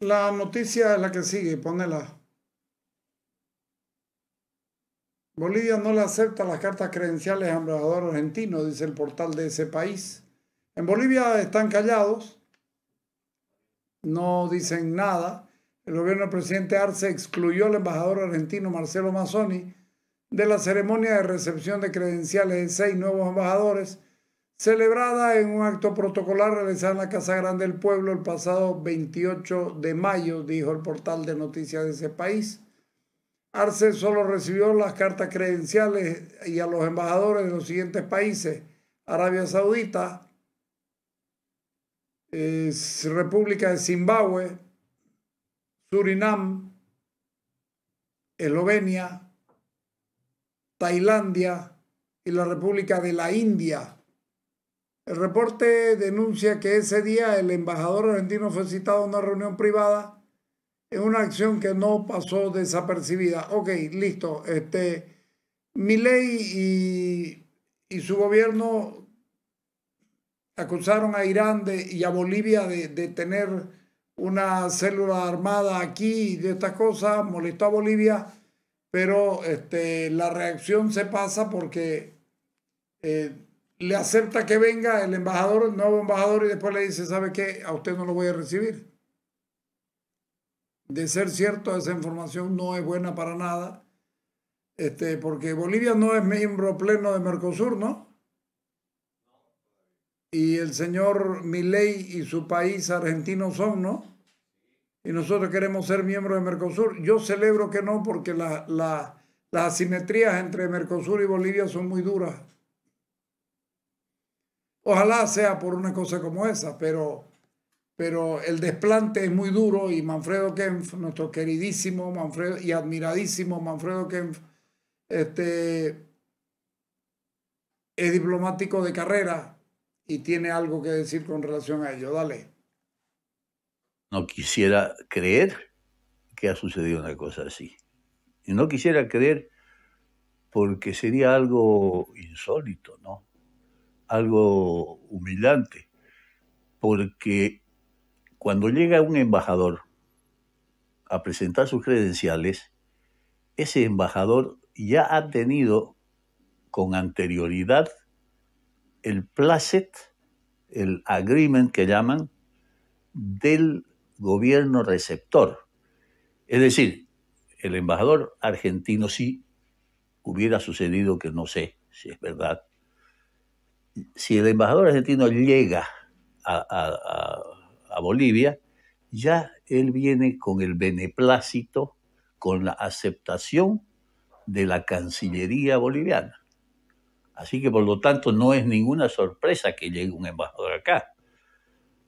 La noticia es la que sigue, ponela. Bolivia no le acepta las cartas credenciales al embajador argentino, dice el portal de ese país. En Bolivia están callados, no dicen nada. El gobierno del presidente Arce excluyó al embajador argentino Marcelo Mazzoni de la ceremonia de recepción de credenciales de seis nuevos embajadores celebrada en un acto protocolar realizado en la Casa Grande del Pueblo el pasado 28 de mayo, dijo el portal de noticias de ese país. Arce solo recibió las cartas credenciales y a los embajadores de los siguientes países, Arabia Saudita, República de Zimbabue, Surinam, Eslovenia, Tailandia y la República de la India el reporte denuncia que ese día el embajador argentino fue citado a una reunión privada en una acción que no pasó desapercibida. Ok, listo. Este, Milei y, y su gobierno acusaron a Irán y a Bolivia de, tener una célula armada aquí y de estas cosas, molestó a Bolivia, pero este, la reacción se pasa porque eh, le acepta que venga el embajador, el nuevo embajador, y después le dice, ¿sabe qué? A usted no lo voy a recibir. De ser cierto, esa información no es buena para nada, este, porque Bolivia no es miembro pleno de Mercosur, ¿no? Y el señor Milei y su país argentino son, ¿no? Y nosotros queremos ser miembros de Mercosur. Yo celebro que no, porque las asimetrías entre Mercosur y Bolivia son muy duras Ojalá sea por una cosa como esa, pero, pero el desplante es muy duro y Manfredo Kempf, nuestro queridísimo Manfredo y admiradísimo Manfredo Kempf, este, es diplomático de carrera y tiene algo que decir con relación a ello. Dale. No quisiera creer que ha sucedido una cosa así. Y no quisiera creer porque sería algo insólito, ¿no? algo humillante, porque cuando llega un embajador a presentar sus credenciales, ese embajador ya ha tenido con anterioridad el placet, el agreement que llaman, del gobierno receptor. Es decir, el embajador argentino sí hubiera sucedido que no sé si es verdad, si el embajador argentino llega a, Bolivia, ya él viene con el beneplácito, con la aceptación de la Cancillería boliviana. Así que por lo tanto no es ninguna sorpresa que llegue un embajador acá.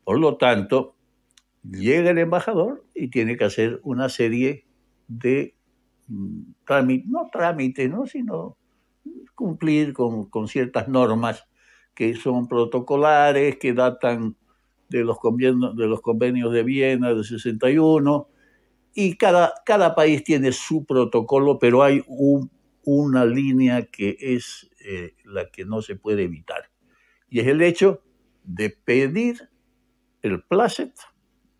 Por lo tanto, llega el embajador y tiene que hacer una serie de mm, trámites, no trámites, ¿no? sino cumplir con, con ciertas normas que son protocolares, que datan de los convenios de, los convenios de Viena del 61, y cada, cada país tiene su protocolo, pero hay una línea que es eh, la que no se puede evitar, y es el hecho de pedir el placet,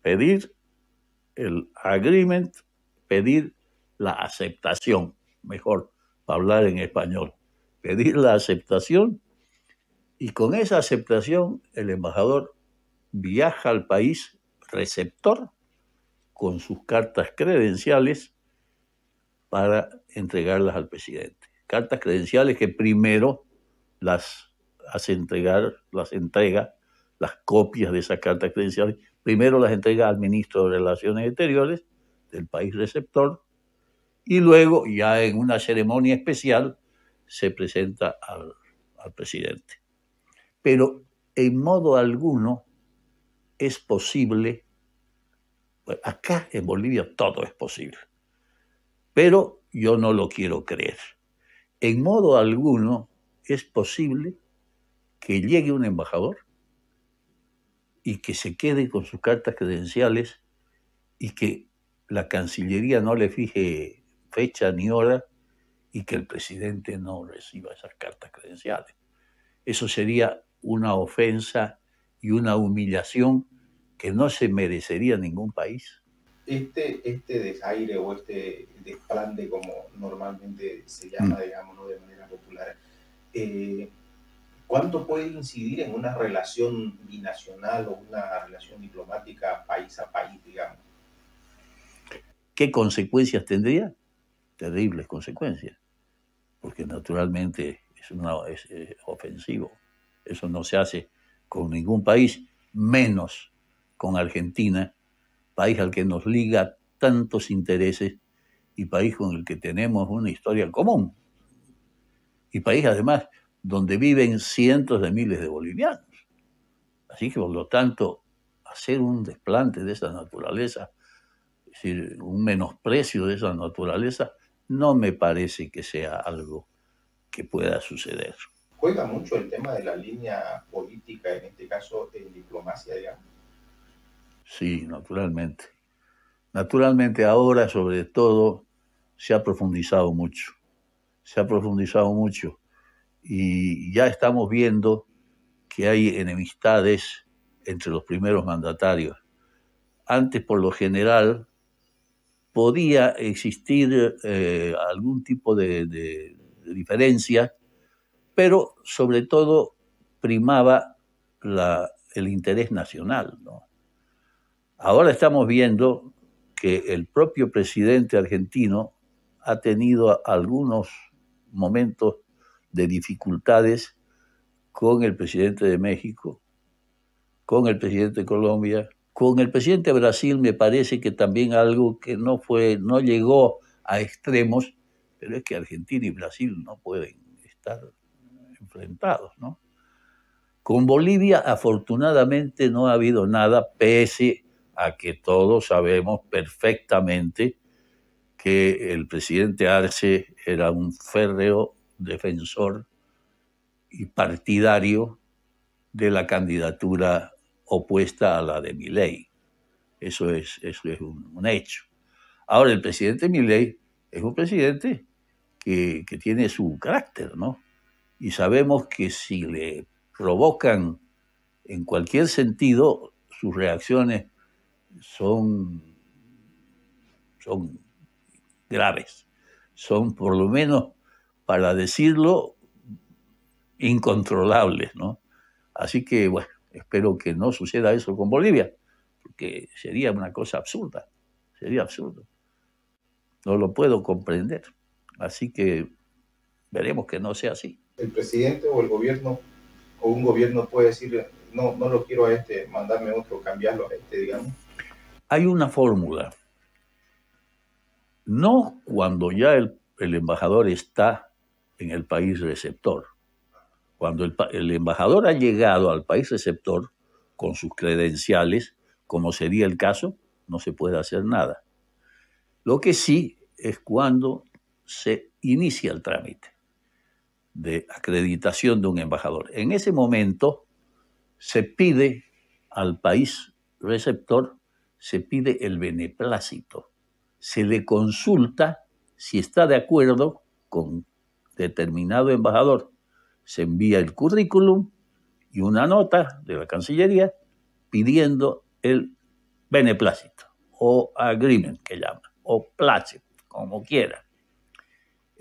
pedir el agreement, pedir la aceptación, mejor para hablar en español, pedir la aceptación y con esa aceptación, el embajador viaja al país receptor con sus cartas credenciales para entregarlas al presidente. Cartas credenciales que primero las hace entregar, las entrega, las copias de esas cartas credenciales, primero las entrega al ministro de Relaciones Exteriores del país receptor y luego ya en una ceremonia especial se presenta al, al presidente pero en modo alguno es posible, acá en Bolivia todo es posible, pero yo no lo quiero creer. En modo alguno es posible que llegue un embajador y que se quede con sus cartas credenciales y que la Cancillería no le fije fecha ni hora y que el presidente no reciba esas cartas credenciales. Eso sería una ofensa y una humillación que no se merecería ningún país. Este, este desaire o este desplande, como normalmente se llama, mm. digamos, de manera popular, eh, ¿cuánto puede incidir en una relación binacional o una relación diplomática país a país, digamos? ¿Qué consecuencias tendría? Terribles consecuencias, porque naturalmente es, una, es eh, ofensivo eso no se hace con ningún país, menos con Argentina, país al que nos liga tantos intereses y país con el que tenemos una historia común. Y país además donde viven cientos de miles de bolivianos. Así que por lo tanto, hacer un desplante de esa naturaleza, es decir, un menosprecio de esa naturaleza, no me parece que sea algo que pueda suceder juega mucho el tema de la línea política, en este caso en diplomacia, digamos. Sí, naturalmente. Naturalmente ahora, sobre todo, se ha profundizado mucho. Se ha profundizado mucho. Y ya estamos viendo que hay enemistades entre los primeros mandatarios. Antes, por lo general, podía existir eh, algún tipo de diferencia pero sobre todo primaba el interés nacional. Ahora estamos viendo que el propio presidente argentino ha tenido algunos momentos de dificultades con el presidente de México, con el presidente de Colombia, con el presidente de Brasil me parece que también algo que no fue, no llegó a extremos, pero es que Argentina y Brasil no pueden estar con Bolivia afortunadamente no ha habido nada, pese a que todos sabemos perfectamente que el presidente Arce era un férreo defensor y partidario de la candidatura opuesta a la de Milei. Eso es, eso es un, hecho. Ahora, el presidente Milei es un presidente que tiene su carácter, ¿no? y sabemos que si le provocan en cualquier sentido, sus reacciones son, son graves, son por lo menos, para decirlo, incontrolables, ¿no? Así que, bueno, espero que no suceda eso con Bolivia, porque sería una cosa absurda, sería absurdo. No lo puedo comprender. Así que veremos que no sea así el presidente o el gobierno o un gobierno puede decirle, no, no lo quiero a este, mandarme otro, cambiarlo a este, digamos? Hay una fórmula. No cuando ya el, embajador está en el país receptor. Cuando el embajador ha llegado al país receptor con sus credenciales, como sería el caso, no se puede hacer nada. Lo que sí es cuando se inicia el trámite de acreditación de un embajador. En ese momento se pide al país receptor, se pide el beneplácito, se le consulta si está de acuerdo con determinado embajador. Se envía el currículum y una nota de la Cancillería pidiendo el beneplácito o agreement que llama, o plácito, como quiera.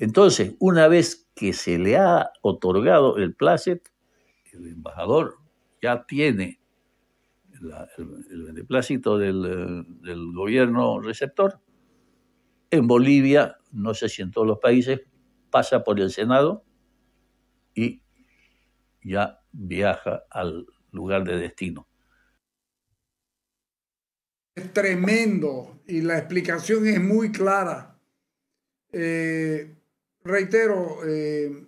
Entonces, una vez que se le ha otorgado el placet, el embajador ya tiene el, el, beneplácito del, gobierno receptor. En Bolivia, no sé si en todos los países, pasa por el Senado y ya viaja al lugar de destino. Es tremendo y la explicación es muy clara. Eh, reitero, eh,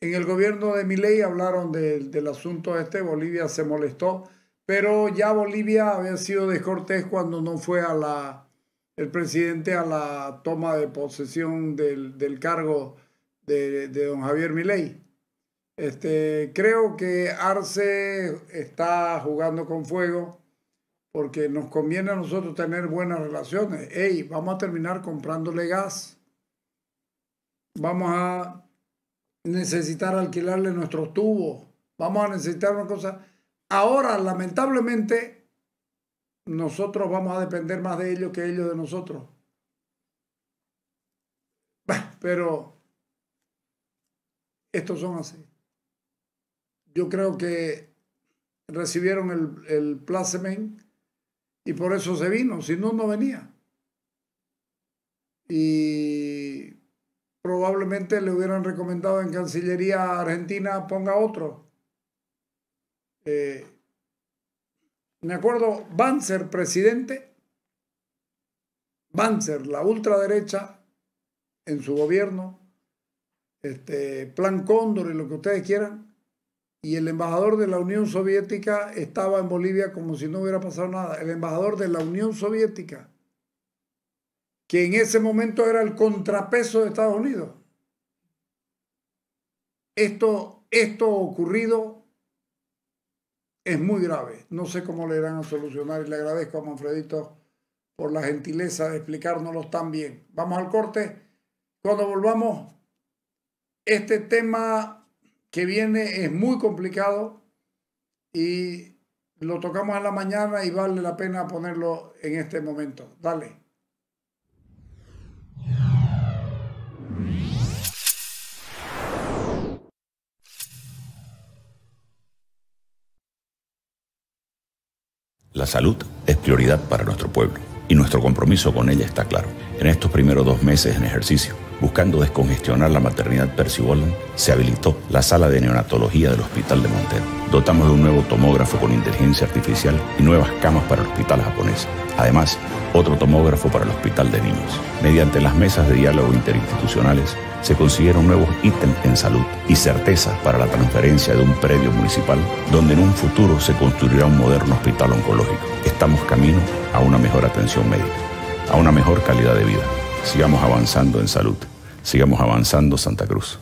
en el gobierno de Milei hablaron del asunto este, Bolivia se molestó, pero ya Bolivia había sido descortés cuando no fue a la, el presidente a la toma de posesión del, cargo de, don Javier Milei. Este, creo que Arce está jugando con fuego porque nos conviene a nosotros tener buenas relaciones. Ey, vamos a terminar comprándole gas vamos a necesitar alquilarle nuestros tubos, vamos a necesitar una cosa. Ahora, lamentablemente, nosotros vamos a depender más de ellos que ellos de nosotros. Pero estos son así. Yo creo que recibieron el, el placement y por eso se vino, si no, no venía. Y probablemente le hubieran recomendado en Cancillería Argentina ponga otro. Eh, me acuerdo, Banzer, presidente, Banzer, la ultraderecha en su gobierno, este, Plan Cóndor y lo que ustedes quieran, y el embajador de la Unión Soviética estaba en Bolivia como si no hubiera pasado nada. El embajador de la Unión Soviética que en ese momento era el contrapeso de Estados Unidos. Esto, esto ocurrido es muy grave. No sé cómo le irán a solucionar y le agradezco a Manfredito por la gentileza de explicárnoslo tan bien. Vamos al corte. Cuando volvamos, este tema que viene es muy complicado y lo tocamos a la mañana y vale la pena ponerlo en este momento. Dale. La salud es prioridad para nuestro pueblo y nuestro compromiso con ella está claro. En estos primeros dos meses en ejercicio, buscando descongestionar la maternidad Bolland, se habilitó la sala de neonatología del Hospital de Montero. Dotamos de un nuevo tomógrafo con inteligencia artificial y nuevas camas para el hospital japonés. Además, otro tomógrafo para el hospital de niños. Mediante las mesas de diálogo interinstitucionales, se consiguieron nuevos ítems en salud y certeza para la transferencia de un predio municipal donde en un futuro se construirá un moderno hospital oncológico. Estamos camino a una mejor atención médica, a una mejor calidad de vida. Sigamos avanzando en salud. Sigamos avanzando Santa Cruz.